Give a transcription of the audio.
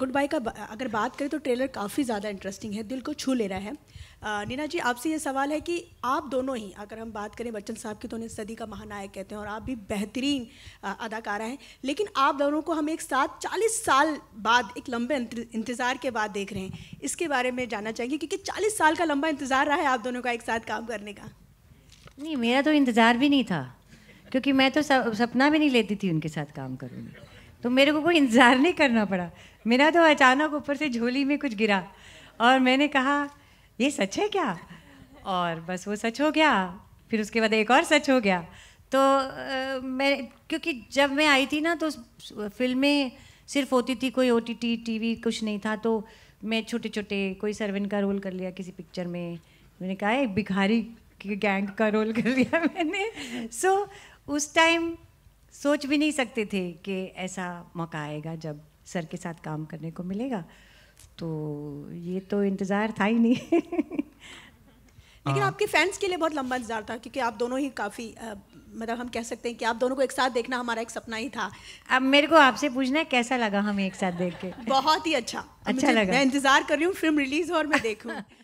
Good bye का अगर बात करें तो ट्रेलर काफ़ी ज़्यादा इंटरेस्टिंग है दिल को छू ले रहा है नीना जी आपसे ये सवाल है कि आप दोनों ही अगर हम बात करें बच्चन साहब की तो उन्हें सदी का महानायक कहते हैं और आप भी बेहतरीन अदाकारा हैं लेकिन आप दोनों को हम एक साथ 40 साल बाद एक लंबे इंतज़ार के बाद देख रहे हैं इसके बारे में जानना चाहेंगे क्योंकि चालीस साल का लंबा इंतज़ार रहा है आप दोनों का एक साथ काम करने का नहीं मेरा तो इंतज़ार भी नहीं था क्योंकि मैं तो सपना भी नहीं लेती थी उनके साथ काम करूँगी तो मेरे को कोई इंतज़ार नहीं करना पड़ा मेरा तो अचानक ऊपर से झोली में कुछ गिरा और मैंने कहा ये सच है क्या और बस वो सच हो गया फिर उसके बाद एक और सच हो गया तो आ, मैं क्योंकि जब मैं आई थी ना तो फिल्में सिर्फ होती थी कोई O T T T V कुछ नहीं था तो मैं छोटे छोटे कोई सर्वेंट का रोल कर लिया किसी पिक्चर में मैंने कहा एक भिखारी गैंग का रोल कर लिया मैंने सो so, उस टाइम सोच भी नहीं सकते थे कि ऐसा मौका आएगा जब सर के साथ काम करने को मिलेगा तो ये तो इंतज़ार था ही नहीं लेकिन हाँ। आपके फैंस के लिए बहुत लंबा इंतजार था क्योंकि आप दोनों ही काफ़ी मतलब हम कह सकते हैं कि आप दोनों को एक साथ देखना हमारा एक सपना ही था अब मेरे को आपसे पूछना है कैसा लगा हमें एक साथ देख के बहुत ही अच्छा अच्छा लगा मैं इंतजार कर रही हूँ फिल्म रिलीज हो और मैं देखूँ